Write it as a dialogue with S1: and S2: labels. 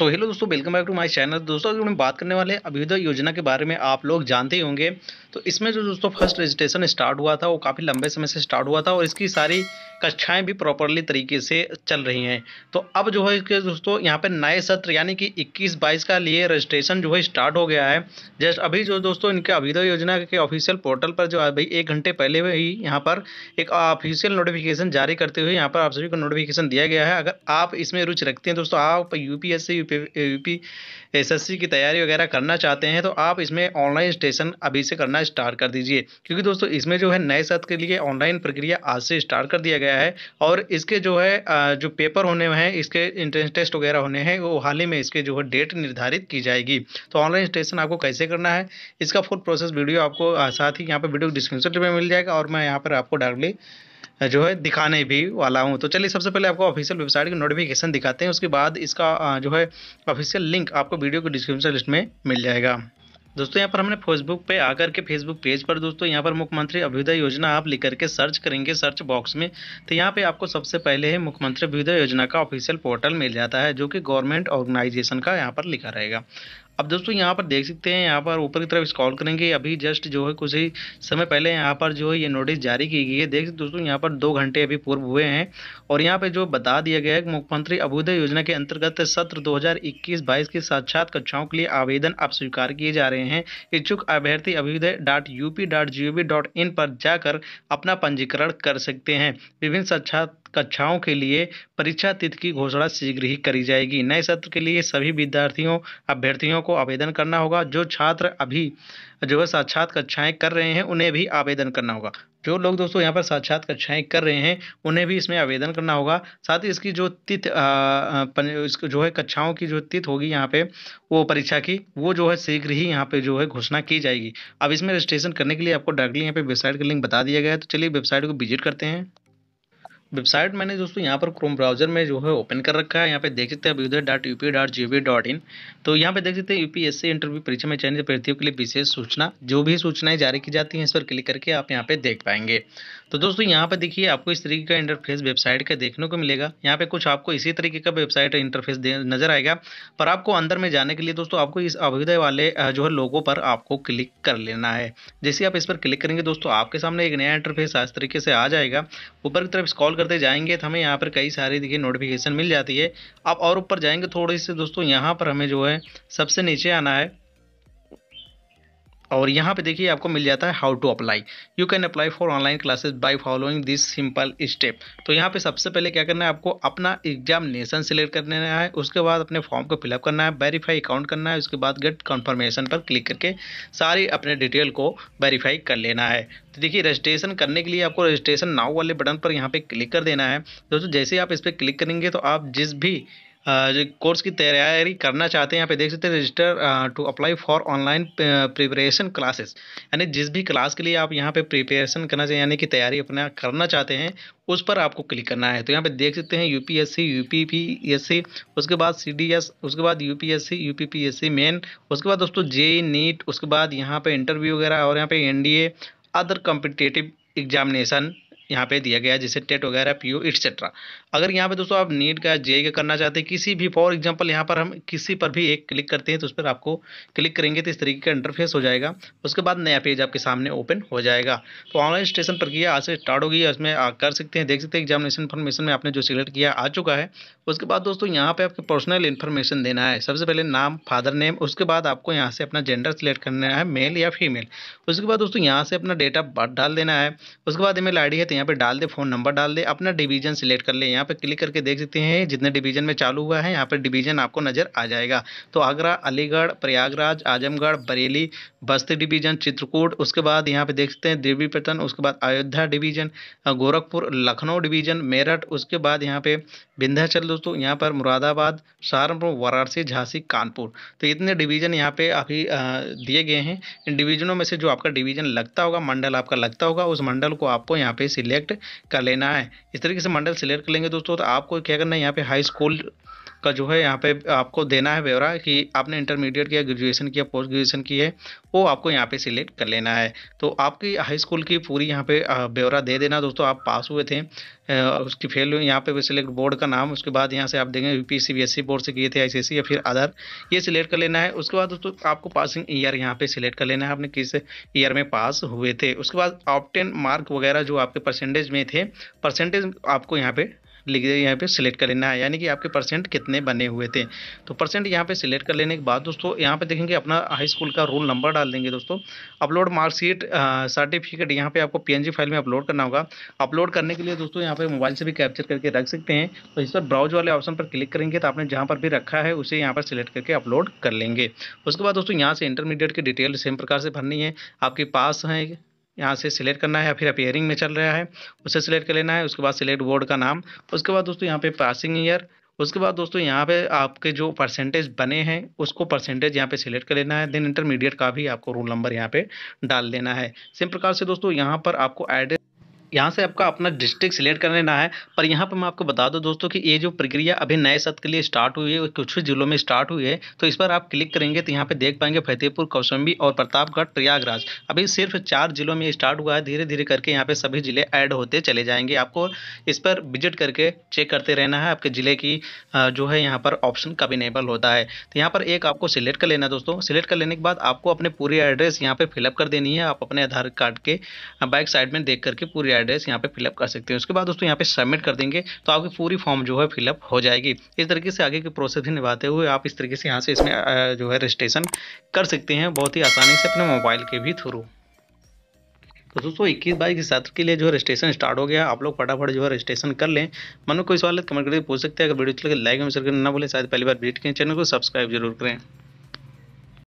S1: सो hello दोस्तों welcome back to my channel दोस्तों अगर हम बात करने वाले अभ्युदय योजना के बारे में आप लोग जानते ही होंगे तो इसमें जो दोस्तों फर्स्ट रजिस्ट्रेशन स्टार्ट हुआ था वो काफ़ी लंबे समय से स्टार्ट हुआ था और इसकी सारी कक्षाएं भी प्रॉपरली तरीके से चल रही हैं तो अब जो है इसके दोस्तों यहाँ पर नए सत्र यानी कि इक्कीस बाईस का लिए रजिस्ट्रेशन जो है स्टार्ट हो गया है जस्ट अभी जो दोस्तों इनके अभ्युदय योजना के ऑफिशियल पोर्टल पर जो अभी एक घंटे पहले ही यहाँ पर एक ऑफिशियल नोटिफिकेशन जारी करते हुए यहाँ पर आप सभी को नोटिफिकेशन दिया गया है अगर आप इसमें रुचि रखते हैं दोस्तों आप यू यूपी एसएससी की तैयारी वगैरह करना चाहते हैं तो आप इसमें ऑनलाइन स्टेशन अभी से करना स्टार्ट कर दीजिए क्योंकि दोस्तों इसमें जो है नए सत्र के लिए ऑनलाइन प्रक्रिया आज से स्टार्ट कर दिया गया है और इसके जो है जो पेपर होने हैं इसके इंट्रेंस टेस्ट वगैरह होने हैं वो हाल ही में इसके जो है डेट निर्धारित की जाएगी तो ऑनलाइन स्टेशन आपको कैसे करना है इसका फुल प्रोसेस वीडियो आपको साथ ही यहाँ पर वीडियो डिस्क्रिप्शन में मिल जाएगा और मैं यहाँ पर आपको डायरेक्टली जो है दिखाने भी वाला हूँ तो चलिए सबसे पहले आपको ऑफिशियल वेबसाइट की नोटिफिकेशन दिखाते हैं उसके बाद इसका जो है ऑफिशियल लिंक आपको वीडियो के डिस्क्रिप्शन लिस्ट में मिल जाएगा दोस्तों यहाँ पर हमने फेसबुक पे आकर के फेसबुक पेज पर दोस्तों यहाँ पर मुख्यमंत्री अभ्युदय योजना आप लिख करके सर्च करेंगे सर्च बॉक्स में तो यहाँ पे आपको सबसे पहले ही मुख्यमंत्री अभ्युदय योजना का ऑफिशियल पोर्टल मिल जाता है जो कि गवर्नमेंट ऑर्गेनाइजेशन का यहाँ पर लिखा रहेगा अब दोस्तों यहाँ पर देख सकते हैं यहाँ पर ऊपर की तरफ स्क्रॉल करेंगे अभी जस्ट जो है कुछ ही समय पहले यहाँ पर जो है ये नोटिस जारी की गई है देख सकते दोस्तों यहाँ पर दो घंटे अभी पूर्व हुए हैं और यहाँ पर जो बता दिया गया है कि मुख्यमंत्री अभ्युदय योजना के अंतर्गत सत्र दो हज़ार की साक्षात कक्षाओं के लिए आवेदन अब स्वीकार किए जा रहे हैं इच्छुक अभ्यर्थी Abhyuday dot U P dot G O V dot in पर जाकर अपना पंजीकरण कर सकते हैं विभिन्न साक्षात कक्षाओं के लिए परीक्षा तिथि की घोषणा शीघ्र ही करी जाएगी नए सत्र के लिए सभी विद्यार्थियों अभ्यर्थियों को आवेदन करना होगा जो छात्र अभी जो है साक्षात कक्षाएँ कर रहे हैं उन्हें भी आवेदन करना होगा जो लोग दोस्तों यहाँ पर साक्षात कक्षाएं कर रहे हैं उन्हें भी इसमें आवेदन करना होगा साथ ही इसकी जो तिथ इसको जो है कक्षाओं की जो तिथ होगी यहाँ पे वो परीक्षा की वो जो है शीघ्र ही यहाँ पे जो है घोषणा की जाएगी अब इसमें रजिस्ट्रेशन करने के लिए आपको डायरेक्टली यहाँ पे वेबसाइट का लिंक बता दिया गया है तो चलिए वेबसाइट को विजिट करते हैं वेबसाइट मैंने दोस्तों यहाँ पर क्रोम ब्राउजर में जो है ओपन कर रखा है यहाँ पे देख सकते हैं Abhyuday dot U P dot G V dot in तो यहाँ पे देख सकते हैं यूपीएससी इंटरव्यू परीक्षा में चयनित अभ्यर्थियों के लिए विशेष सूचना जो भी सूचनाएं जारी की जाती हैं इस पर क्लिक करके आप यहाँ पे देख पाएंगे तो दोस्तों यहाँ पर देखिए आपको इस तरीके का इंटरफेस वेबसाइट का देखने को मिलेगा यहाँ पे कुछ आपको इसी तरीके का वेबसाइट इंटरफेस नजर आएगा पर आपको अंदर में जाने के लिए दोस्तों आपको इस अभ्युदय वाले जो है लोगों पर आपको क्लिक कर लेना है जैसे आप इस पर क्लिक करेंगे दोस्तों आपके सामने एक नया इंटरफेस इस तरीके से आ जाएगा ऊपर की तरफ स्कॉल करते जाएंगे तो हमें यहाँ पर कई सारी देखिए नोटिफिकेशन मिल जाती है आप और ऊपर जाएंगे थोड़ी से दोस्तों यहाँ पर हमें जो है सबसे नीचे आना है और यहाँ पे देखिए आपको मिल जाता है how to apply you can apply for online classes by following this simple step तो यहाँ पे सबसे पहले क्या करना है आपको अपना एग्जामिनेशन सिलेक्ट लेना है उसके बाद अपने फॉर्म को फिलअप करना है वेरीफाई अकाउंट करना है उसके बाद गेट कन्फर्मेशन पर क्लिक करके सारी अपने डिटेल को वेरीफाई कर लेना है तो देखिए रजिस्ट्रेशन करने के लिए आपको रजिस्ट्रेशन नाव वाले बटन पर यहाँ पर क्लिक कर देना है दोस्तों जैसे आप इस पर क्लिक करेंगे तो आप जिस भी कोर्स की तैयारी करना चाहते हैं यहाँ पे देख सकते हैं register to apply for online preparation classes यानी जिस भी क्लास के लिए आप यहाँ पे प्रिपरेशन करना चाहिए यानी कि तैयारी अपना करना चाहते हैं उस पर आपको क्लिक करना है तो यहाँ पे देख सकते हैं यूपीएससी यूपीपीएससी उसके बाद सीडीएस उसके बाद यूपीएससी यूपीपीएससी मेन उसके बाद दोस्तों जे नीट e e उसके बाद यहाँ पर इंटरव्यू वगैरह और यहाँ पर एन अदर कॉम्पिटेटिव एग्जामिनेशन यहाँ पे दिया गया जैसे टेट वगैरह पी यू एक्सेट्रा अगर यहाँ पे दोस्तों आप नीट का जे का करना चाहते हैं किसी भी फॉर एग्जांपल यहाँ पर हम किसी पर भी एक क्लिक करते हैं तो उस पर आपको क्लिक करेंगे तो इस तरीके का इंटरफेस हो जाएगा उसके बाद नया पेज आपके सामने ओपन हो जाएगा तो ऑनलाइन स्टेशन प्रक्रिया आज से स्टार्ट होगी उसमें कर सकते हैं देख सकते हैं एग्जामिनेशन इन्फॉर्मेशन में आपने जो सिलेक्ट किया आ चुका है उसके बाद दोस्तों यहाँ पर आपको पर्सनल इन्फॉर्मेशन देना है सबसे पहले नाम फादर नेम उसके बाद आपको यहाँ से अपना जेंडर सिलेक्ट करना है मेल या फीमेल उसके बाद दोस्तों यहाँ से अपना डेट ऑफ बर्थ डाल देना है उसके बाद ईमेल आई है तो यहाँ पे डाल दे फ़ोन नंबर डाल दे अपना डिवीजन सिलेक्ट कर ले यहाँ पे क्लिक करके देख सकते हैं जितने डिवीजन में चालू हुआ है यहाँ पे डिवीजन आपको नज़र आ जाएगा तो आगरा अलीगढ़ प्रयागराज आजमगढ़ बरेली बस्ती डिवीजन चित्रकूट उसके बाद यहाँ पे देख सकते हैं देवी पतन उसके बाद अयोध्या डिवीजन गोरखपुर लखनऊ डिवीजन मेरठ उसके बाद यहाँ पे विंध्याचल दोस्तों यहाँ पर मुरादाबाद सहारनपुर वाराणसी झांसी कानपुर तो इतने डिवीजन यहाँ पे अभी दिए गए हैं इन डिवीजनों में से जो आपका डिवीजन लगता होगा मंडल आपका लगता होगा उस मंडल को आपको यहाँ पे सिलेक्ट सिलेक्ट कर लेना है इस तरीके से मंडल सिलेक्ट कर लेंगे दोस्तों तो आपको क्या करना है यहाँ पे हाई स्कूल का जो है यहाँ पे आपको देना है ब्यौरा कि आपने इंटरमीडिएट किया ग्रेजुएशन किया पोस्ट ग्रेजुएशन की है वो आपको यहाँ पे सिलेक्ट कर लेना है तो आपकी हाई स्कूल की पूरी यहाँ पे ब्यौरा दे देना दोस्तों आप पास हुए थे उसकी फेल यहाँ पे सिलेक्ट बोर्ड का नाम उसके बाद यहाँ से आप देखें यू पी बोर्ड से किए थे आई e या फिर आधार ये सिलेक्ट कर लेना है उसके बाद दोस्तों आपको पासिंग ईयर यहाँ पे सिलेक्ट कर लेना है आपने किस ईयर में पास हुए थे उसके बाद ऑप्टेन मार्क वगैरह जो आपके परसेंटेज में थे परसेंटेज आपको यहाँ पे लिख यहाँ पे सिलेक्ट कर लेना है यानी कि आपके परसेंट कितने बने हुए थे तो परसेंट यहाँ पे सिलेक्ट कर लेने के बाद दोस्तों यहाँ पे देखेंगे अपना हाई स्कूल का रोल नंबर डाल देंगे दोस्तों अपलोड मार्कशीट सर्टिफिकेट यहाँ पे आपको पी फाइल में अपलोड करना होगा अपलोड करने के लिए दोस्तों यहाँ पे मोबाइल से भी कैप्चर करके रख सकते हैं तो इस पर ब्राउज वाले ऑप्शन पर क्लिक करेंगे तो आपने जहाँ पर भी रखा है उसे यहाँ पर सिलेक्ट करके अपलोड कर लेंगे उसके बाद दोस्तों यहाँ से इंटरमीडिएट की डिटेल सेम प्रकार से भरनी है आपके पास हैं यहाँ से सिलेक्ट करना है फिर अपेयरिंग में चल रहा है उसे सिलेक्ट कर लेना है उसके बाद सिलेक्ट बोर्ड का नाम उसके बाद दोस्तों यहाँ पे पासिंग ईयर उसके बाद दोस्तों यहाँ पे आपके जो परसेंटेज बने हैं उसको परसेंटेज यहाँ पे सिलेक्ट कर लेना है देन इंटरमीडिएट का भी आपको रोल नंबर यहाँ पे डाल देना है सेम प्रकार से दोस्तों यहाँ पर आपको एड्रेस यहाँ से आपका अपना डिस्ट्रिक्ट सिलेक्ट कर लेना है पर यहाँ पर मैं आपको बता दूँ दोस्तों कि ये जो प्रक्रिया अभी नए सत्र के लिए स्टार्ट हुई है कुछ जिलों में स्टार्ट हुई है तो इस पर आप क्लिक करेंगे तो यहाँ पे देख पाएंगे फतेहपुर कौशंबी और प्रतापगढ़ प्रयागराज अभी सिर्फ चार जिलों में स्टार्ट हुआ है धीरे धीरे करके यहाँ पे सभी जिले ऐड होते चले जाएंगे आपको इस पर विजिट करके चेक करते रहना है आपके ज़िले की जो है यहाँ पर ऑप्शन कब इनेबल होता है तो यहाँ पर एक आपको सिलेक्ट कर लेना है दोस्तों सिलेक्ट कर लेने के बाद आपको अपने पूरी एड्रेस यहाँ पर फिलअप कर देनी है आप अपने आधार कार्ड के बैक साइड में देख करके पूरी एड्रेस यहाँ पे फिलअप कर सकते हैं उसके बाद दोस्तों यहाँ पे सबमिट कर देंगे तो आपकी पूरी फॉर्म जो है फिलअप हो जाएगी इस तरीके से आगे की प्रोसेस भी निभाते हुए आप इस तरीके से यहाँ से इसमें जो है रजिस्ट्रेशन कर सकते हैं बहुत ही आसानी से अपने मोबाइल के भी थ्रू तो दोस्तों इक्कीस बाईस के सत्र के लिए जो है रजिस्ट्रेशन स्टार्ट हो गया आप लोग फटाफट जो है रजिस्ट्रेशन कर लें मन में कोई सवाल है कमेंट करके पूछ सकते हैं अगर वीडियो चले लाइक में शेयर करना ना भूलें शायद पहली बार वीडियो के चैनल को सब्सक्राइब जरूर करें